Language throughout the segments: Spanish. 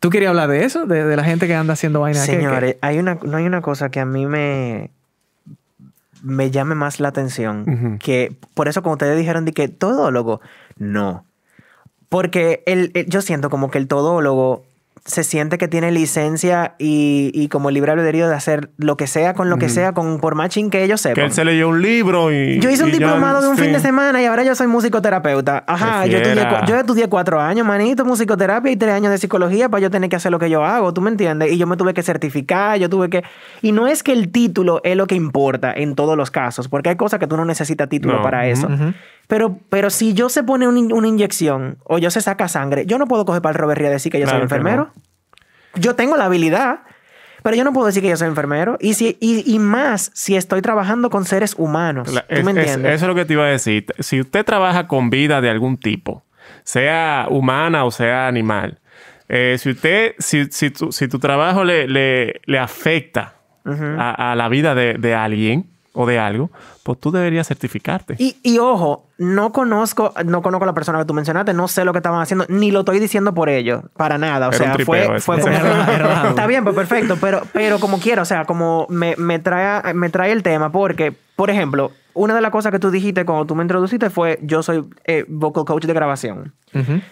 ¿Tú querías hablar de eso? De, la gente que anda haciendo vainas. Señores, Hay una, no hay una cosa que a mí me, me llame más la atención. Que por eso, como ustedes dijeron, de que todólogo, no. Porque yo siento como que el todólogo se siente que tiene licencia y, y, como libre albedrío de hacer lo que sea con lo que sea, con por matching que ellos sepan. Que él se leyó un libro y. Yo hice un diplomado de un fin de semana y ahora yo soy musicoterapeuta. Ajá, yo estudié, yo estudié, cuatro años, manito, musicoterapia y tres años de psicología para yo tener que hacer lo que yo hago, ¿tú me entiendes? Y yo me tuve que certificar, yo tuve que. Y no es que el título es lo que importa en todos los casos, porque hay cosas que tú no necesitas título para eso. Pero, si yo se pone una, inyección o yo se saca sangre, yo no puedo coger para el Robert y decir que yo soy enfermero. Yo tengo la habilidad, pero yo no puedo decir que yo soy enfermero. Y, si, y, más si estoy trabajando con seres humanos. ¿Tú me entiendes? eso es lo que te iba a decir. Si usted trabaja con vida de algún tipo, sea humana o sea animal, eh, si usted, si, tu, trabajo le, le, le afecta a, la vida de, de alguien, o de algo, pues tú deberías certificarte. Y, ojo, no conozco, no conozco la persona que tú mencionaste, no sé lo que estaban haciendo, ni lo estoy diciendo por ello. para nada. O sea, fue, fue Está bien, pues perfecto, pero, pero como quiero, o sea, como me, trae, me trae el tema, porque, por ejemplo, una de las cosas que tú dijiste cuando tú me introduciste fue, yo soy eh, vocal coach de grabación.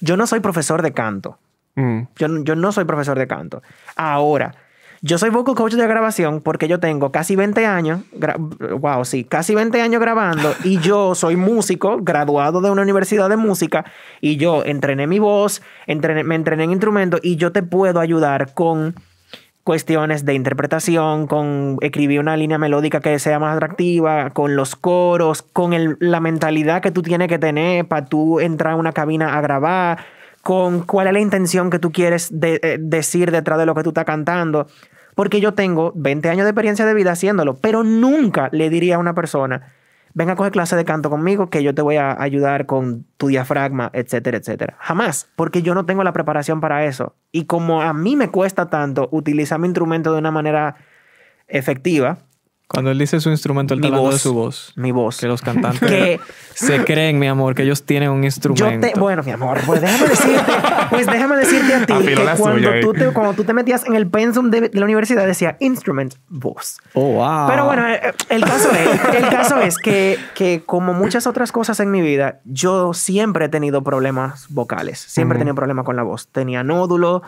Yo no soy profesor de canto. Mm. Yo, yo no soy profesor de canto. Ahora, yo soy vocal coach de grabación porque yo tengo casi 20 años, wow, sí, casi 20 años grabando y yo soy músico, graduado de una universidad de música y yo entrené mi voz, me entrené en instrumentos y yo te puedo ayudar con cuestiones de interpretación, con escribir una línea melódica que sea más atractiva, con los coros, con la mentalidad que tú tienes que tener para tú entrar a una cabina a grabar con cuál es la intención que tú quieres eh, decir detrás de lo que tú estás cantando. Porque yo tengo 20 años de experiencia de vida haciéndolo, pero nunca le diría a una persona, venga a coger clase de canto conmigo, que yo te voy a ayudar con tu diafragma, etcétera, etcétera. Jamás, porque yo no tengo la preparación para eso. Y como a mí me cuesta tanto utilizar mi instrumento de una manera efectiva, cuando él dice su instrumento, él mi de su voz. Mi voz. Que los cantantes que... se creen, mi amor, que ellos tienen un instrumento. bueno, mi amor, pues déjame decirte, pues déjame decirte a ti que eh. cuando tú, te, metías en el pensum de, la universidad decía instrument, voz. Oh, wow. Pero bueno, eh, el, caso es, que, que como muchas otras cosas en mi vida, yo siempre he tenido problemas vocales. Siempre he tenido problemas con la voz. Tenía nódulo,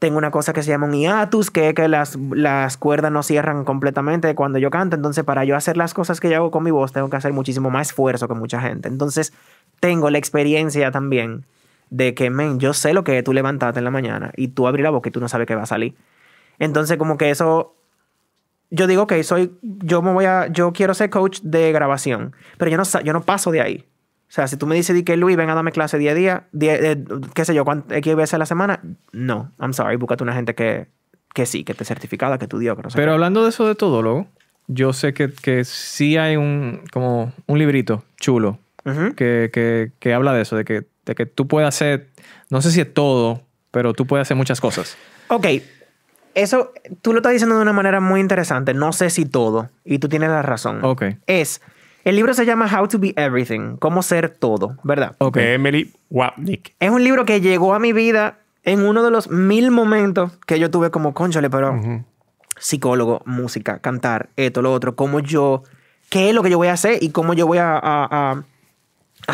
tengo una cosa que se llama un hiatus, que es que las, las cuerdas no cierran completamente cuando yo canto. Entonces, para yo hacer las cosas que yo hago con mi voz, tengo que hacer muchísimo más esfuerzo que mucha gente. Entonces, tengo la experiencia también de que, men, yo sé lo que tú levantaste en la mañana y tú abrí la boca y tú no sabes qué va a salir. Entonces, como que eso yo digo, ok, soy, yo me voy a, yo quiero ser coach de grabación, pero yo no, yo no paso de ahí. O sea, si tú me dices, que Luis, venga, a darme clase día a día, eh, qué sé yo, cuántas veces a la semana, no, I'm sorry, búscate una gente que, que sí, que esté certificada, que estudió, Pero hablando de eso de todo, luego, yo sé que, que sí hay un, como un librito chulo que, habla de eso, de que, de que tú puedes hacer, no sé si es todo, pero tú puedes hacer muchas cosas. Ok, eso tú lo estás diciendo de una manera muy interesante, no sé si todo, y tú tienes la razón. Ok. Es el libro se llama How to Be Everything, Cómo Ser Todo, ¿verdad? Ok, Emily Wapnick. Es un libro que llegó a mi vida en uno de los mil momentos que yo tuve como conchole, pero psicólogo, música, cantar, esto, lo otro, cómo yo, qué es lo que yo voy a hacer y cómo yo voy a, a,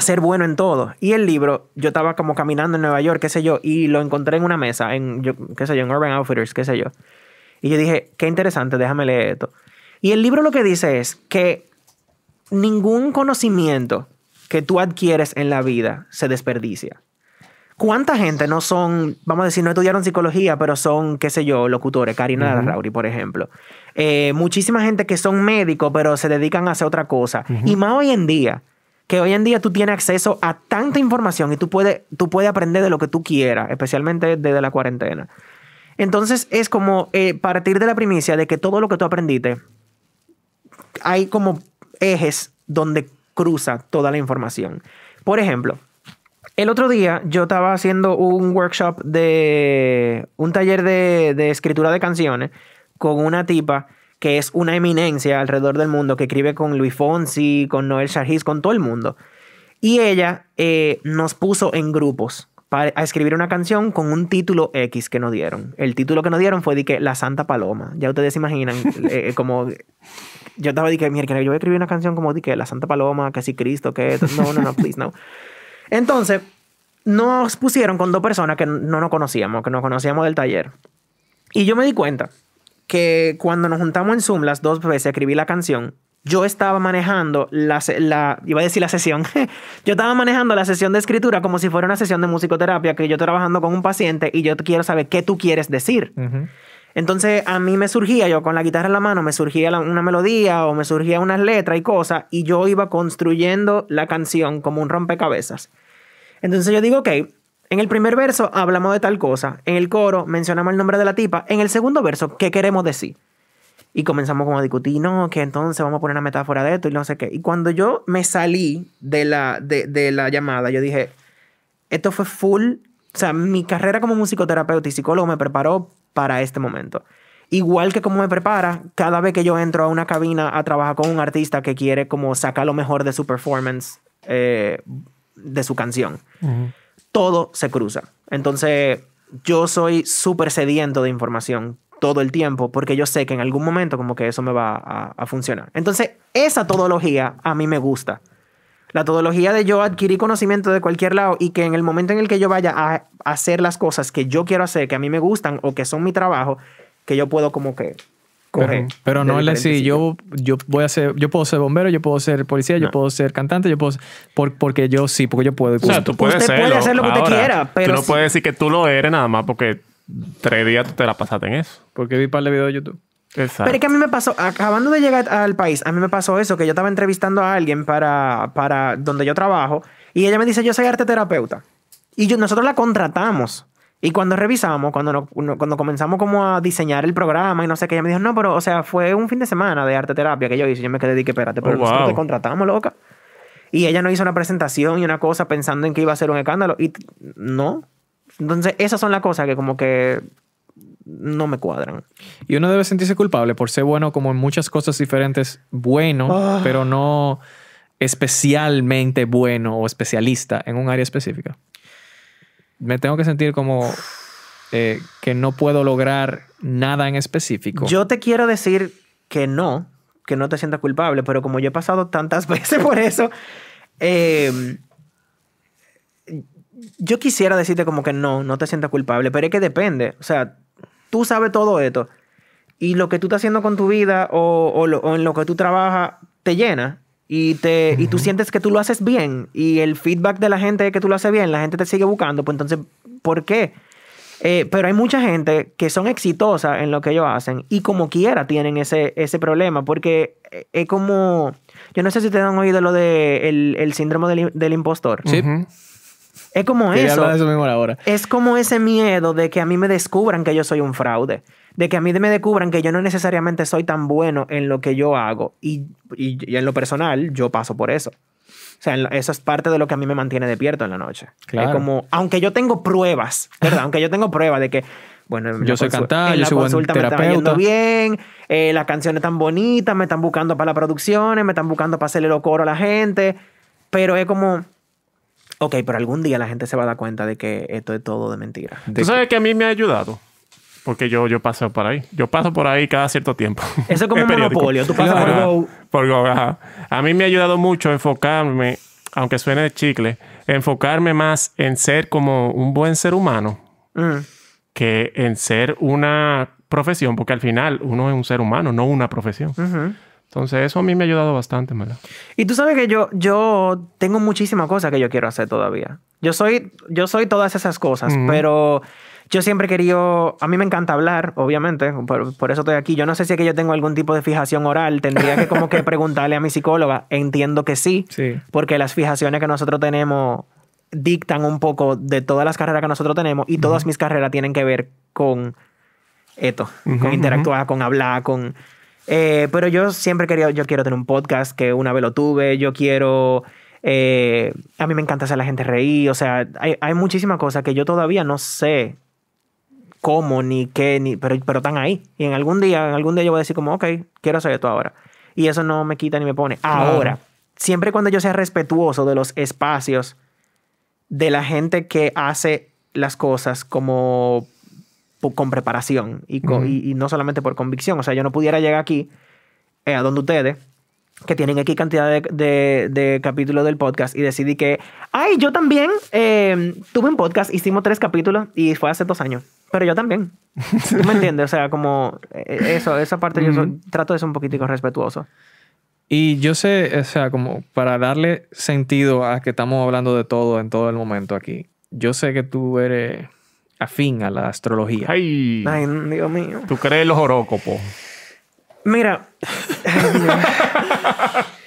ser bueno en todo. Y el libro, yo estaba como caminando en Nueva York, qué sé yo, y lo encontré en una mesa, en, yo, qué sé yo, en Urban Outfitters, qué sé yo. Y yo dije, qué interesante, déjame leer esto. Y el libro lo que dice es que ningún conocimiento que tú adquieres en la vida se desperdicia. ¿Cuánta gente no son, vamos a decir, no estudiaron psicología, pero son, qué sé yo, locutores? Karina Rauri, por ejemplo. Eh, muchísima gente que son médicos, pero se dedican a hacer otra cosa. Y más hoy en día, que hoy en día tú tienes acceso a tanta información y tú puedes, tú puedes aprender de lo que tú quieras, especialmente desde la cuarentena. Entonces es como eh, partir de la primicia de que todo lo que tú aprendiste, hay como ejes donde cruza toda la información. Por ejemplo, el otro día yo estaba haciendo un workshop de un taller de, escritura de canciones con una tipa que es una eminencia alrededor del mundo, que escribe con Luis Fonsi, con Noel Shargis, con todo el mundo. Y ella eh, nos puso en grupos a escribir una canción con un título X que no dieron. El título que nos dieron fue de que La Santa Paloma. Ya ustedes se imaginan, eh, eh, como yo estaba de que, yo voy a escribir una canción como de que La Santa Paloma, que si Cristo, que no, no, no, please, no. Entonces, nos pusieron con dos personas que no nos conocíamos, que nos conocíamos del taller. Y yo me di cuenta que cuando nos juntamos en Zoom las dos veces, escribí la canción yo estaba manejando la, iba a decir la sesión, yo estaba manejando la sesión de escritura como si fuera una sesión de musicoterapia, que yo trabajando con un paciente y yo quiero saber qué tú quieres decir. Entonces a mí me surgía, yo con la guitarra en la mano, me surgía una melodía o me surgía unas letras y cosas, y yo iba construyendo la canción como un rompecabezas. Entonces yo digo, ok, en el primer verso hablamos de tal cosa, en el coro mencionamos el nombre de la tipa, en el segundo verso, ¿qué queremos decir? Y comenzamos como a discutir, no, que entonces vamos a poner una metáfora de esto y no sé qué. Y cuando yo me salí de la, de, de la llamada, yo dije, esto fue full, o sea, mi carrera como musicoterapeuta y psicólogo me preparó para este momento. Igual que como me prepara cada vez que yo entro a una cabina a trabajar con un artista que quiere como sacar lo mejor de su performance, eh, de su canción. Todo se cruza. Entonces, yo soy súper sediento de información todo el tiempo, porque yo sé que en algún momento como que eso me va a, funcionar. Entonces, esa todología a mí me gusta. La todología de yo adquirir conocimiento de cualquier lado y que en el momento en el que yo vaya a hacer las cosas que yo quiero hacer, que a mí me gustan o que son mi trabajo, que yo puedo como que Correcto. Pero, no es decir, yo, yo voy a ser, yo puedo ser bombero, yo puedo ser policía, yo puedo ser cantante, yo puedo porque yo sí, porque yo puedo. tú puedes hacer lo que tú quieras, quiera, pero. Tú no puedes decir que tú lo eres nada más porque tres días te la pasaste en eso. Porque vi par de videos de YouTube. Exacto. Pero es que a mí me pasó, acabando de llegar al país, a mí me pasó eso, que yo estaba entrevistando a alguien para, para donde yo trabajo y ella me dice, yo soy arte terapeuta. Y yo, nosotros la contratamos. Y cuando revisamos, cuando, no, cuando comenzamos como a diseñar el programa y no sé qué, ella me dijo, no, pero, o sea, fue un fin de semana de arte terapia que yo hice. Yo me quedé de que, espérate, pero oh, nosotros te contratamos, loca. Y ella no hizo una presentación y una cosa pensando en que iba a ser un escándalo. Y no, entonces, esas son las cosas que como que no me cuadran. Y uno debe sentirse culpable por ser bueno como en muchas cosas diferentes, bueno, ah. pero no especialmente bueno o especialista en un área específica. Me tengo que sentir como eh, que no puedo lograr nada en específico. Yo te quiero decir que no, que no te sientas culpable, pero como yo he pasado tantas veces por eso, eh, yo quisiera decirte como que no, no te sientas culpable, pero es que depende. O sea, tú sabes todo esto y lo que tú estás haciendo con tu vida o, en lo que tú trabajas te llena y, te, y tú sientes que tú lo haces bien y el feedback de la gente es que tú lo haces bien, la gente te sigue buscando, pues entonces, ¿por qué? Eh, pero hay mucha gente que son exitosas en lo que ellos hacen y como quiera tienen ese, ese problema porque es como, yo no sé si te han oído lo de el, síndrome del, impostor. Sí. Es como eso. Es como ese miedo de que a mí me descubran que yo soy un fraude. De que a mí me descubran que yo no necesariamente soy tan bueno en lo que yo hago. Y, en lo personal, yo paso por eso. O sea, eso es parte de lo que a mí me mantiene despierto en la noche. Es como, aunque yo tengo pruebas, ¿verdad? aunque yo tengo pruebas de que, bueno, yo soy cantante, yo soy consulta me bien, eh, las canciones están bonitas, me están buscando para las producciones, me están buscando para hacerle el coro a la gente, pero es como, ok, pero algún día la gente se va a dar cuenta de que esto es todo de mentira. ¿Tú sabes que a mí me ha ayudado? Porque yo, yo paso por ahí. Yo paso por ahí cada cierto tiempo. Eso es como un monopolio. Tú pasas por A mí me ha ayudado mucho enfocarme, aunque suene de chicle, enfocarme más en ser como un buen ser humano mm. que en ser una profesión. Porque al final uno es un ser humano, no una profesión. Entonces, eso a mí me ha ayudado bastante, Mala. Y tú sabes que yo, yo tengo muchísimas cosas que yo quiero hacer todavía. Yo soy, yo soy todas esas cosas, pero yo siempre he querido, a mí me encanta hablar, obviamente, por, eso estoy aquí. Yo no sé si es que yo tengo algún tipo de fijación oral, tendría que como que preguntarle a mi psicóloga, entiendo que sí, sí, porque las fijaciones que nosotros tenemos dictan un poco de todas las carreras que nosotros tenemos y todas mis carreras tienen que ver con esto, con interactuar, con hablar, con... Eh, pero yo siempre quería, yo quiero tener un podcast que una vez lo tuve, yo quiero... Eh, a mí me encanta hacer la gente reír, o sea, hay, hay muchísimas cosas que yo todavía no sé cómo, ni qué, ni, pero, pero están ahí. Y en algún día, en algún día yo voy a decir como, ok, quiero hacer esto ahora. Y eso no me quita ni me pone. Ahora, siempre cuando yo sea respetuoso de los espacios de la gente que hace las cosas como con preparación y, y, no solamente por convicción. O sea, yo no pudiera llegar aquí, eh, a donde ustedes, que tienen aquí cantidad de, capítulos del podcast y decidí que, ay, yo también em, tuve un podcast, hicimos tres capítulos y fue hace dos años, pero yo también. ¿Tú me entiendes? O sea, como eh, eso, esa parte yo trato de ser un poquitico respetuoso. Y yo sé, o sea, como para darle sentido a que estamos hablando de todo en todo el momento aquí, yo sé que tú eres afín a la astrología. Ay, Dios mío. ¿Tú crees los horócopos? Mira.